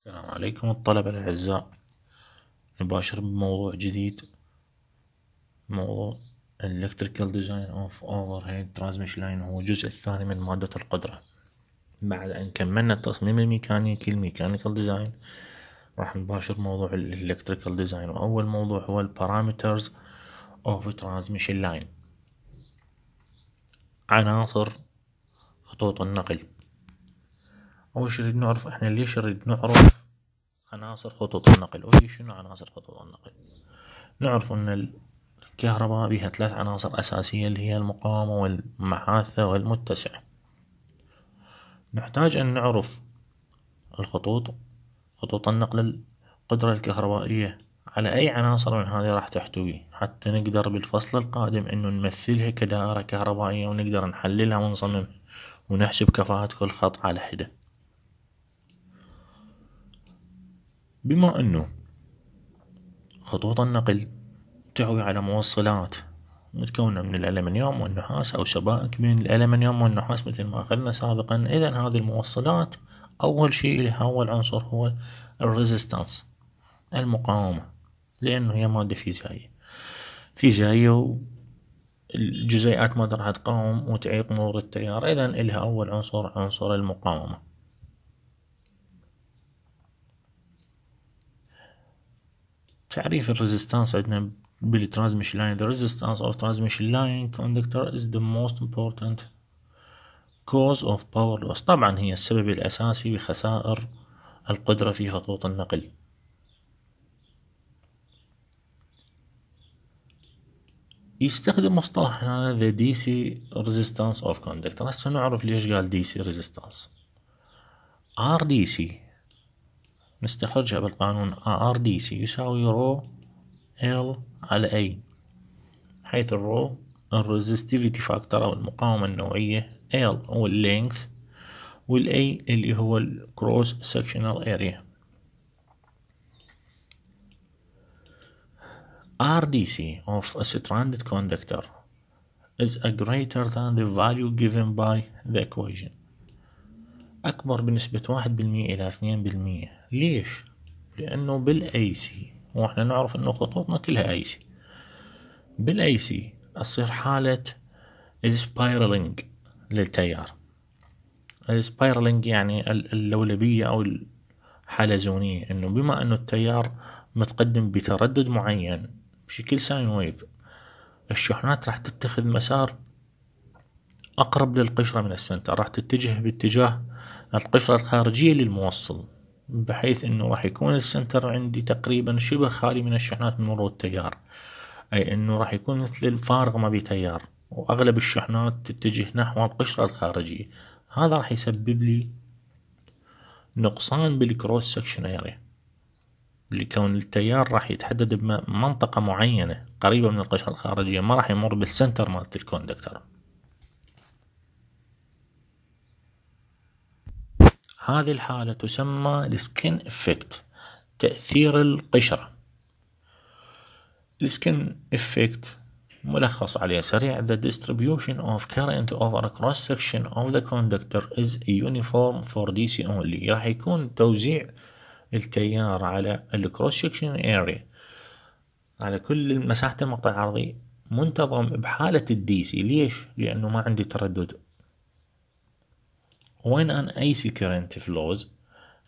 السلام عليكم الطلبة الأعزاء نباشر بموضوع جديد موضوع Electrical ديزاين أوف أوفر هيد Line لاين هو الجزء الثاني من مادة القدرة بعد أن كملنا التصميم الميكانيكي الميكانيكال ديزاين راح نباشر موضوع الإلكتريكال ديزاين وأول موضوع هو البارامترز أوف Transmission لاين عناصر خطوط النقل أول شي نريد نعرف إحنا ليش نريد نعرف عناصر خطوط النقل وهي شنو عناصر خطوط النقل نعرف أن الكهرباء بها ثلاث عناصر أساسية اللي هي المقاومة والمحاثة والمتسع نحتاج أن نعرف الخطوط خطوط النقل القدرة الكهربائية على أي عناصر من هذه راح تحتوي حتى نقدر بالفصل القادم أنه نمثلها كدائرة كهربائية ونقدر نحللها ونصممها ونحسب كفاءة كل خط على حدة بما أنه خطوط النقل تحوي على موصلات متكونة من الألمنيوم والنحاس أو شبائك بين الألمنيوم والنحاس مثل ما أخذنا سابقا إذا هذه الموصلات أول شيء لها هو العنصر هو الريزيستانس المقاومة لأنه هي مادة فيزيائية فيزيائية الجزيئات ما راح تقاوم وتعيق مرور التيار إذا إلها أول عنصر عنصر المقاومة تعريف الريزيستانس عندنا بالترانزميشن لاين ذا ريزيستانس اوف ترانزميشن لاين كوندكتور از ذا موست امبورتنت كوز اوف باور لوس طبعا هي السبب الاساسي بخسائر القدرة في خطوط النقل يستخدم مصطلح هنا ذا دي سي ريزيستانس اوف كوندكتور هسه نعرف ليش قال دي سي ريزيستانس ار دي سي نستخرجها بالقانون ار يساوي رو ال على A حيث الرو الريزستيفيتي فاكتور او المقاومة النوعية ال هو اللينث والاي اللي هو الكروس سكشنال اريا RDC of a stranded conductor is a greater than the value given by the equation أكبر بنسبة واحد بالمئة إلى اثنين بالمئة ليش لانه بالاي سي واحنا نعرف انه خطوطنا كلها اي سي بالاي سي تصير حالة السبايرلينج للتيار السبايرلينج يعني اللولبية او الحلزونية انه بما انه التيار متقدم بتردد معين بشكل ساين ويف الشحنات راح تتخذ مسار أقرب للقشرة من السنتر راح تتجه باتجاه القشرة الخارجية للموصل بحيث انه راح يكون السنتر عندي تقريبا شبه خالي من الشحنات من مرور التيار اي انه راح يكون مثل الفارغ ما بيه تيار واغلب الشحنات تتجه نحو القشرة الخارجية هذا راح يسبب لي نقصان بالكروس سكشن اريا لكون التيار راح يتحدد بمنطقة معينة قريبة من القشرة الخارجية ما راح يمر بالسنتر مالت الكوندكتر هذه الحالة تسمى السكن افكت تأثير القشرة السكن افكت ملخص عليه سريع the distribution of current over a cross section of the conductor is uniform for DC only راح يكون توزيع التيار على الكروس section area على كل مساحة المقطع العرضي منتظم بحالة الدي سي ليش؟ لأنه ما عندي تردد ان اي AC current flows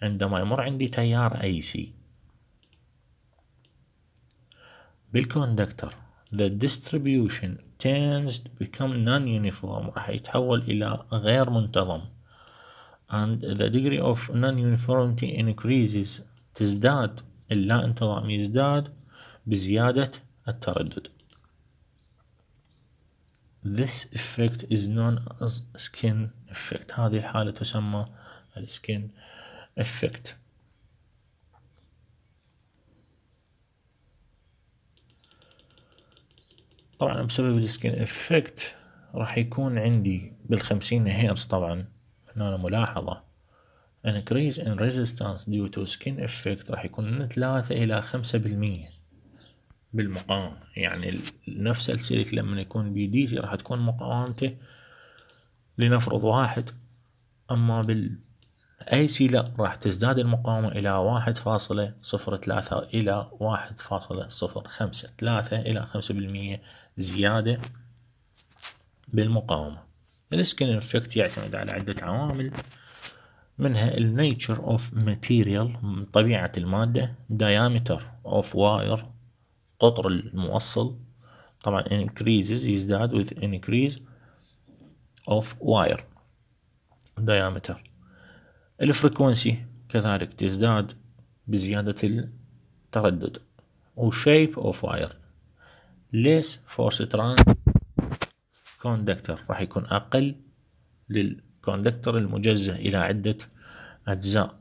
عندما يمر عندي تيار AC بالكوندكتر the distribution tends to become non-uniform راح يتحول إلى غير منتظم and the degree of non-uniformity increases تزداد اللا انتظام يزداد بزيادة التردد This effect is known as skin افكت هذه الحالة تسمى السكين افكت طبعا بسبب السكين افكت راح يكون عندي بالخمسين هيرز طبعا هنا ملاحظة increase in resistance due to skin effect راح يكون من ثلاثة إلى خمسة بالمية بالمقاومة يعني نفس السلك لما يكون بي دي سي راح تكون مقاومته لنفرض واحد أما بال أي سي لا راح تزداد المقاومة إلى واحد فاصلة صفر ثلاثة إلى واحد فاصلة صفر خمسة ثلاثة إلى خمسة بالمية زيادة بالمقاومة السكن افكت يعتمد على عدة عوامل منها النيتشر اوف ماتيريال طبيعة المادة دايامتر اوف واير قطر الموصل طبعا increases يزداد with increase of wire diameter الفريكونسي كذلك تزداد بزيادة التردد و shape of wire less for strand conductor راح يكون أقل للكوندكتر المجزه إلى عدة أجزاء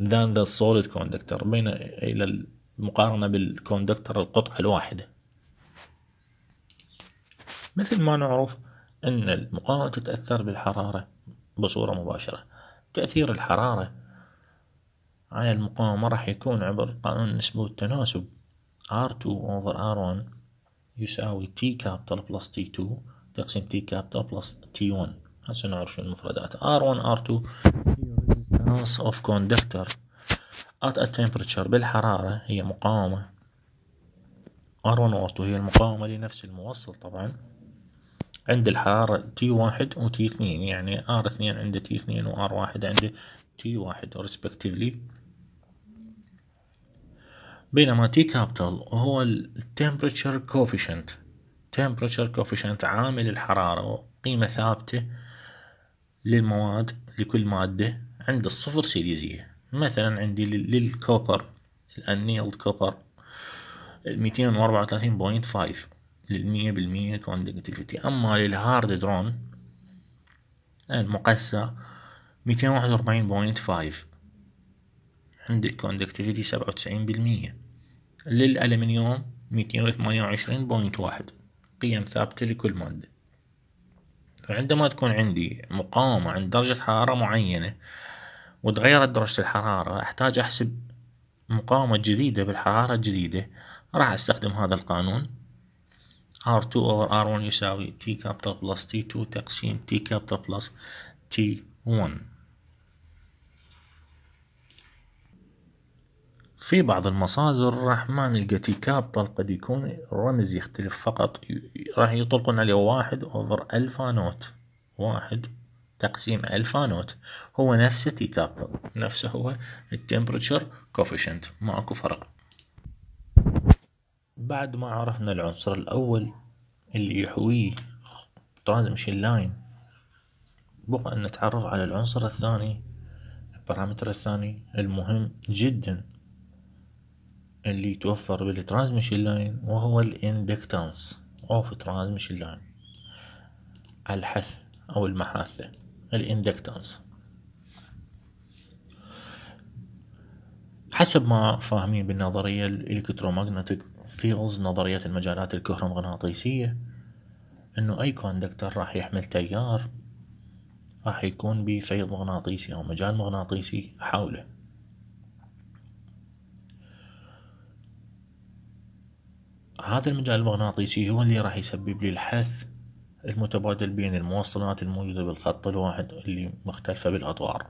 than the solid conductor بين إلى المقارنة بالكوندكتر القطعة الواحدة مثل ما نعرف أن المقاومة تتأثر بالحرارة بصورة مباشرة تأثير الحرارة على المقاومة راح يكون عبر قانون النسبة والتناسب R2 over R1 يساوي T capital plus T2 تقسيم T capital plus T1 هسه نعرف شنو المفردات R1 R2 resistance of conductor at a temperature بالحرارة هي مقاومة R1 و R2 هي المقاومة لنفس الموصل طبعا عند الحرارة تي واحد وتي اثنين يعني ار اثنين عنده تي اثنين وار واحد عنده تي واحد respectively بينما تي كابيتال هو التمبرتشر كوفيشنت تمبرتشر كوفيشنت عامل الحرارة قيمة ثابتة للمواد لكل مادة عند الصفر سيليزية مثلا عندي للكوبر الانيلد كوبر 234.5 للمية بالمية كوندكتيفيتي أما للهارد درون المقسى ميتين واحد وأربعين بوينت فايف عندك كوندكتيفيتي سبعة وتسعين بالمية للألمنيوم ميتين وثمانية وعشرين بوينت واحد قيم ثابتة لكل مادة فعندما تكون عندي مقاومة عند درجة حرارة معينة وتغيرت درجة الحرارة أحتاج أحسب مقاومة جديدة بالحرارة الجديدة راح أستخدم هذا القانون R2 over R1 يساوي T capital plus T2 تقسيم T capital plus T1 في بعض المصادر راح ما نلقى T capital قد يكون رمز يختلف فقط راح يطلقون عليه واحد over الفا نوت واحد تقسيم الفا نوت هو نفسه تي كابتا نفسه هو التمبرتشر كوفيشنت ماكو فرق بعد ما عرفنا العنصر الأول اللي يحويه ترانزمشن لاين بقى أن نتعرف على العنصر الثاني البارامتر الثاني المهم جدا اللي يتوفر بالترانزمشن لاين وهو الاندكتانس اوف ترانزمشن لاين الحث او المحاثة الاندكتانس حسب ما فاهمين بالنظرية الالكترومغناطيك فيلز نظرية المجالات الكهرومغناطيسية انه اي كوندكتر راح يحمل تيار راح يكون بفيض مغناطيسي او مجال مغناطيسي حوله هذا المجال المغناطيسي هو اللي راح يسبب لي الحث المتبادل بين الموصلات الموجودة بالخط الواحد اللي مختلفة بالأطوار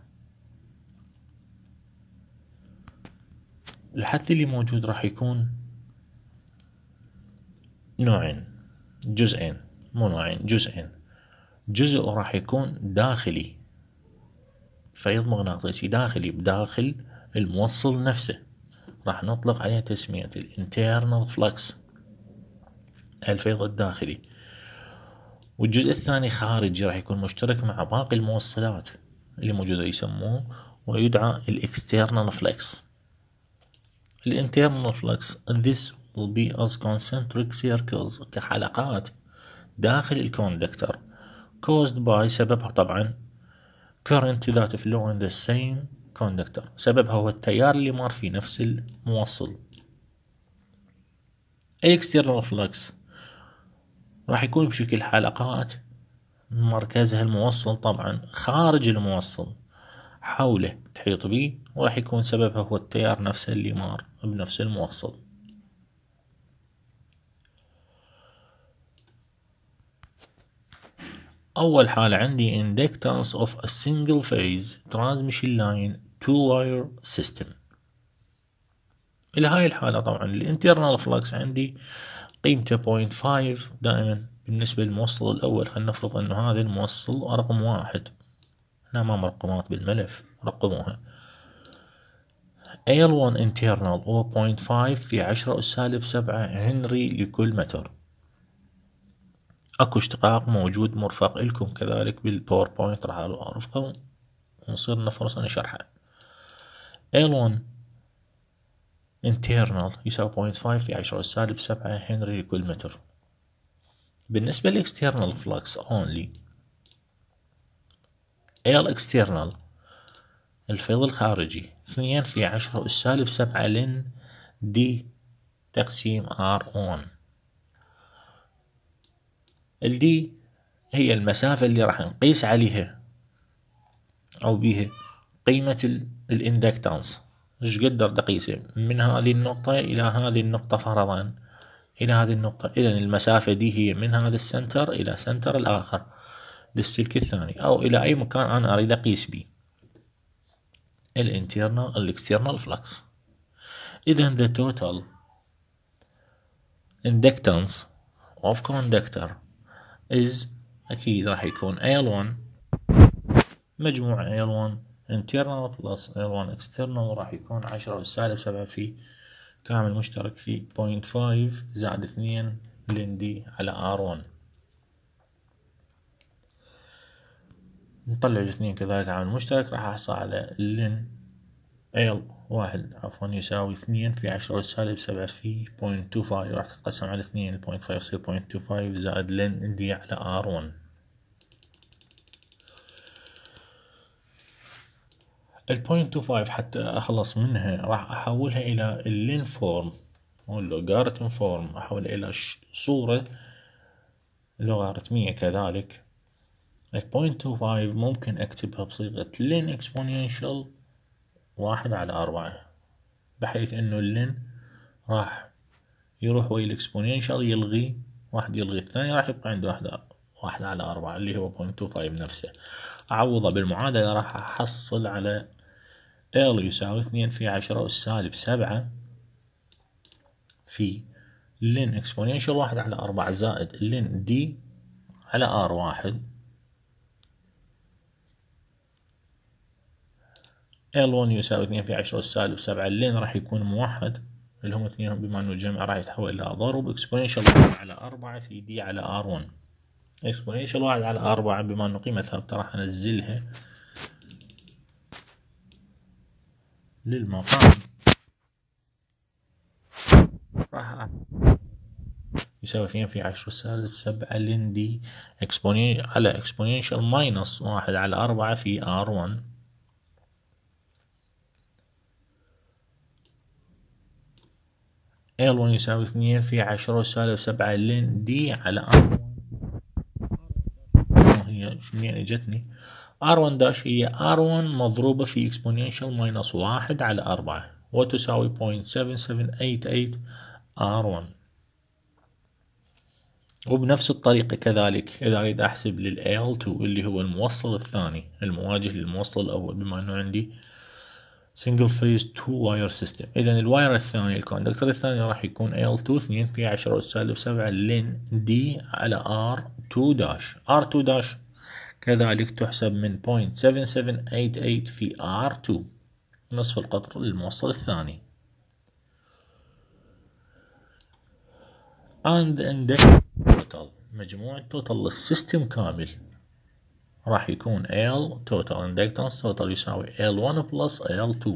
الحث اللي موجود راح يكون نوعين جزئين مو نوعين جزئين جزء راح يكون داخلي فيض مغناطيسي داخلي بداخل الموصل نفسه راح نطلق عليه تسمية الانترنال فلكس الفيض الداخلي والجزء الثاني خارجي راح يكون مشترك مع باقي الموصلات اللي موجودة يسموه ويدعى الاكسترنال فلكس الانترنال فلكس this will be as concentric circles كحلقات داخل الكوندكتر caused by سببها طبعا current that flow in the same conductor سببها هو التيار اللي مار في نفس الموصل external flux راح يكون بشكل حلقات مركزها الموصل طبعا خارج الموصل حوله تحيط به وراح يكون سببها هو التيار نفسه اللي مار بنفس الموصل أول حالة عندي inductance of a single phase transmission line two wire system إلى هاي الحالة طبعا الانترنال flux عندي قيمته 0.5 دائما بالنسبة للموصل الأول خلينا نفرض أنه هذا الموصل رقم واحد هنا ما مرقمات بالملف رقموها L1 internal 0.5 في 10 أس سالب 7 هنري لكل متر اكو اشتقاق موجود مرفق لكم كذلك بالباوربوينت راح ارفقه ونصير لنا فرصة نشرحه L1 internal يساوي 0.5 في 10 سالب 7 هنري لكل متر بالنسبة للاكسترنال فلكس only L external الفيض الخارجي 2 في 10 سالب 7 لن دي تقسيم R 1 الدي هي المسافة اللي راح نقيس عليها أو بيها قيمة الاندكتانس ايش قدر دقيسة من هذه النقطة إلى هذه النقطة فرضا إلى هذه النقطة إذا المسافة دي هي من هذا السنتر إلى سنتر الآخر للسلك الثاني أو إلى أي مكان أنا أريد أقيس بيه الانترنال الاكسترنال فلكس إذا the total inductance of conductor is أكيد راح يكون l 1 مجموع l 1 internal plus l 1 external راح يكون عشرة والسالب سبعة في كامل مشترك في 0.5 زائد 2 لندي على R1 نطلع الاثنين كذلك عامل مشترك راح احصل على لن ال واحد عفوا يساوي اثنين في عشرة سالب سبعة في بوينت تو فايف راح تتقسم على اثنين بوينت فايف يصير بوينت تو فايف زائد لن دي على ار ون البوينت تو فايف حتى اخلص منها راح احولها الى اللين فورم واللوغاريتم فورم احولها الى صورة لوغاريتمية كذلك البوينت تو فايف ممكن اكتبها بصيغة لين اكسبونينشال واحد على أربعة بحيث أنه اللن راح يروح ويا الإكسبونينشال يلغي واحد يلغي الثاني راح يبقى عنده واحد واحد على أربعة اللي هو بوينت فايف نفسه أعوضه بالمعادلة راح أحصل على ال يساوي اثنين في عشرة والسالب سبعة في لين إكسبونينشال واحد على أربعة زائد لين دي على ار واحد ال 1 يساوي 2 في 10 سالب 7 لين راح يكون موحد اللي هم اثنينهم بما انه الجمع راح يتحول الى ضرب اكسبونشال 1 على 4 في دي على ار1 اكسبونشال 1 على 4 بما انه قيمه ثابته راح انزلها للمقام راح يساوي 2 في 10 سالب 7 لين دي اكسبونشال على اكسبونشال ماينص 1 على 4 في ار1 ال 1 يساوي اثنين في عشرة سالب سبعة لين دي علي ار R1 هي منين اجتني ار 1 داش هي ار 1 مضروبة في اكسبوننشال ماينس واحد على أربعة وتساوي 0.7788 ار 1 وبنفس الطريقة كذلك إذا أريد أحسب للال L2 اللي هو الموصل الثاني المواجه للموصل الأول بما أنه عندي سنجل فيز 2 واير سيستم اذا الواير الثاني الكوندكتور الثاني راح يكون L2 2 في 10 سالب 7 لين دي على R2 داش R2 داش كذلك تحسب من 0.7788 في R2 نصف القطر للموصل الثاني and index total مجموع total للسيستم كامل راح يكون L total inductance total يساوي L1 plus L2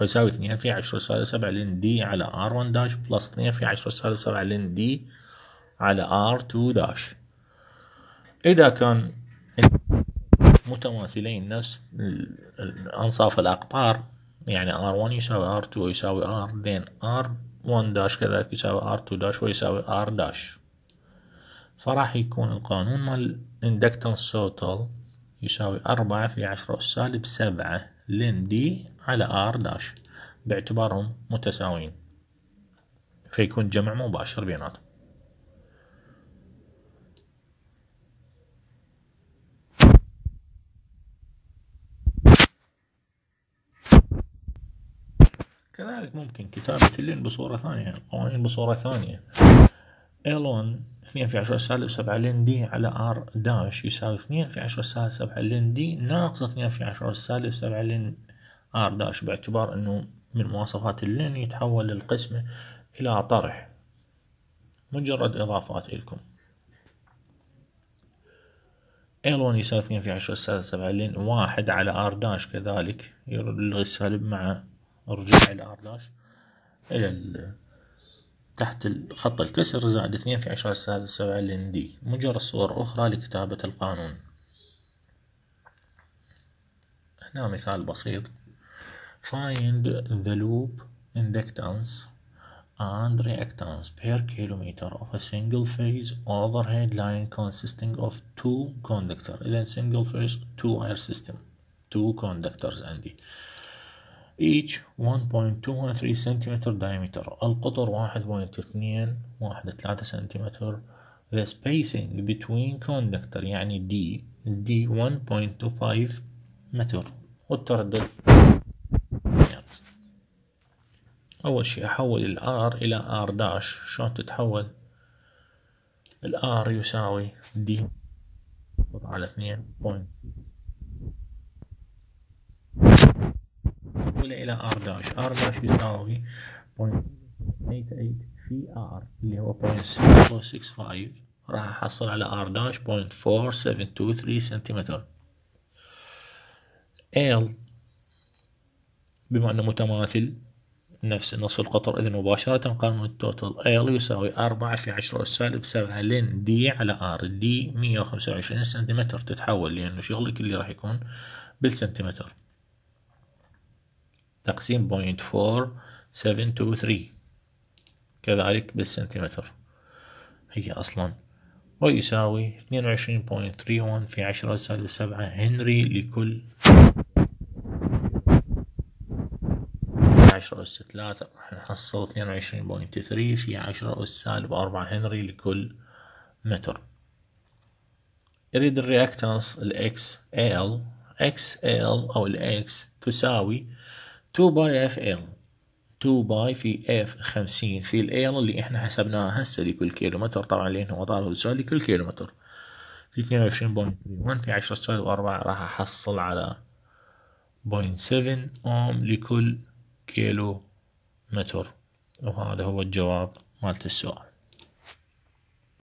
ويساوي 2 في 10 سالب 7 لين D على R1 داش plus 2 في 10 سالب 7 لين D على R2 داش إذا كان متماثلين نفس أنصاف الأقطار يعني R1 يساوي R2 يساوي R then R1 داش كذلك يساوي R2 داش ويساوي R داش فراح يكون القانون مال اندكتنس توتال يساوي أربعة في عشرة أس سالب سبعة لين دي على ار داش باعتبارهم متساويين فيكون جمع مباشر بيناتهم كذلك ممكن كتابة اللين بصورة ثانية القوانين بصورة ثانية إلون 2 في 10 سالب 7 لين دي على ار داش يساوي 2 في 10 سالب 7 لين دي ناقص 2 في 10 سالب 7 لين ار داش باعتبار انه من مواصفات اللين يتحول القسمة الى طرح مجرد اضافات لكم إلون يساوي 2 في 10 سالب 7 لين واحد على ار داش كذلك يلغي السالب مع رجوع ار داش الى تحت خط الكسر زائد اثنين في عشرة السادسة دي مجرد صور أخرى لكتابة القانون هنا مثال بسيط find the loop inductance and reactance per kilometer of a single phase overhead line consisting of two conductors إذن single phase two wire system two conductors عندي each 1.213 cm diameter القطر 1.213 cm the spacing between conductor يعني D D 1.25 متر والتردد أول شيء أحول ال r إلى آر داش شلون تتحول ال r يساوي دي على اثنين محولة إلى R داش R داش يساوي 0.88 في R اللي هو 0.65 راح أحصل على R داش 0.4723 سنتيمتر L بما أنه متماثل نفس نصف القطر إذا مباشرة قانون التوتال L يساوي أربعة في عشرة أس سالب سبعة لين دي على R دي مية وخمسة وعشرين سنتيمتر تتحول لأنه شغلك اللي راح يكون بالسنتيمتر تقسيم بوينت فور سفن تو ثري كذلك بالسنتيمتر هي أصلا ويساوي اثنين وعشرين بوينت ثري ون في عشرة سالب سبعة هنري لكل عشرة أس ثلاثة راح نحصل اثنين وعشرين بوينت ثري في عشرة أس سالب أربعة هنري لكل متر يريد الرياكتانس ال إكس إل أو الإكس تساوي 2 باي اف ال 2 باي في اف 50 في ال اللي احنا حسبناها هسه لكل كيلومتر طبعا لان هو ضارب السؤال لكل كيلومتر 22.31 في 10 سؤال واربعة راح احصل على 0.7 اوم لكل كيلو متر وهذا هو الجواب مالت السؤال